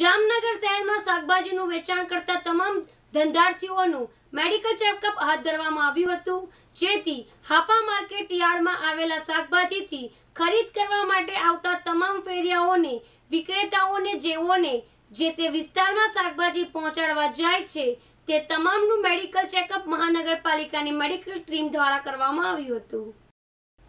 જામનગર શહેરમાં શાકભાજીનું વેચાણ કરતા તમામ ધંધાર્થીઓનું મેડિકલ ચેકઅપ હાથ ધરવામાં આવ્યું હતું જેથી હાપા માર્કેટ યાર્ડમાં આવેલા શાકભાજીથી ખરીદ કરવા માટે આવતા તમામ ફેરિયાઓને વિક્રેતાઓને જેઓને જે તે વિસ્તારમાં શાકભાજી પહોંચાડવા જાય છે તે તમામનું મેડિકલ ચેકઅપ મહાનગરપાલિકાની મેડિકલ ટીમ દ્વારા કરવામાં આવ્યું હતું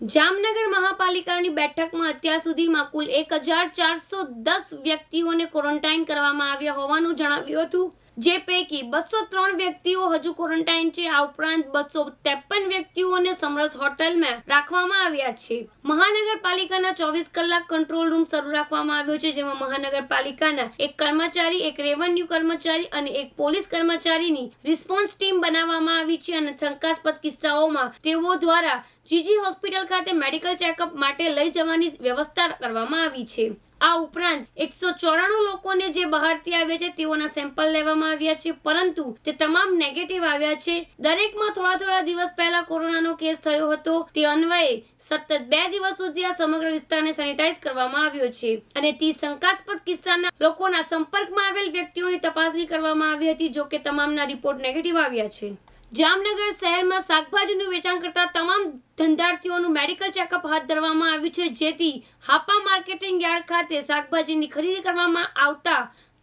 જામનગર મહાપાલિકાની બેઠકમાં અત્યાર સુધીમાં કુલ એક હજાર ચારસો દસ વ્યક્તિઓને ક્વોરન્ટાઇન કરવામાં આવ્યા હોવાનું જણાવ્યું હતું જે પૈકી બસો ત્રણ વ્યક્તિઓ હજુ ક્વોરન્ટાઇન છે આ ઉપરાંત બસો ત્રેપન વ્યક્તિઓને સમરસ હોટલમાં રાખવામાં આવ્યા છે મહાનગરપાલિકાના ચોવીસ કલાક કંટ્રોલ રૂમ શરૂ રાખવામાં આવ્યો છે જેમાં મહાનગરપાલિકાના એક કર્મચારી એક રેવન્યુ કર્મચારી અને એક પોલીસ કર્મચારીની રિસ્પોન્સ ટીમ બનાવવામાં આવી છે અને શંકાસ્પદ કિસ્સાઓમાં તેઓ દ્વારા જીજી હોસ્પિટલ ખાતે મેડિકલ ચેકઅપ માટે લઈ જવાની વ્યવસ્થા કરવામાં આવી છે આ ઉપરાંત એકસો ચોરાણું લોકોને જે બહારથી આવ્યા છે તેઓના સેમ્પલ લેવામાં આવ્યા છે પરંતુ તે તમામ નેગેટિવ આવ્યા છે દરેકમાં થોડા થોડા દિવસ પહેલા કોરોનાનો કેસ થયો હતો તે અન્વયે સતત બે દિવસ સુધી આ સમગ્ર વિસ્તારને સેનિટાઈઝ કરવામાં આવ્યો છે અને તે શંકાસ્પદ કિસ્સાના લોકોના સંપર્કમાં આવેલ વ્યક્તિઓની તપાસણી કરવામાં આવી હતી જોકે તમામના રિપોર્ટ નેગેટિવ આવ્યા છે જામનગર શહેરમાં શાકભાજીનું વેચાણ કરતા તમામ ધંધાર્થીઓનું મેડિકલ ચેકઅપ હાથ ધરવામાં આવ્યું છે જેથી હાપા માર્કેટિંગ યાર્ડ ખાતે શાકભાજીની ખરીદી કરવામાં આવતા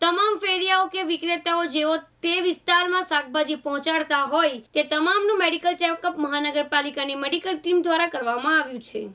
તમામ ફેરિયાઓ કે વિક્રેતાઓ જેઓ તે વિસ્તારમાં શાકભાજી પહોંચાડતા હોય તે તમામનું મેડિકલ ચેકઅપ મહાનગરપાલિકાની મેડિકલ ટીમ દ્વારા કરવામાં આવ્યું છે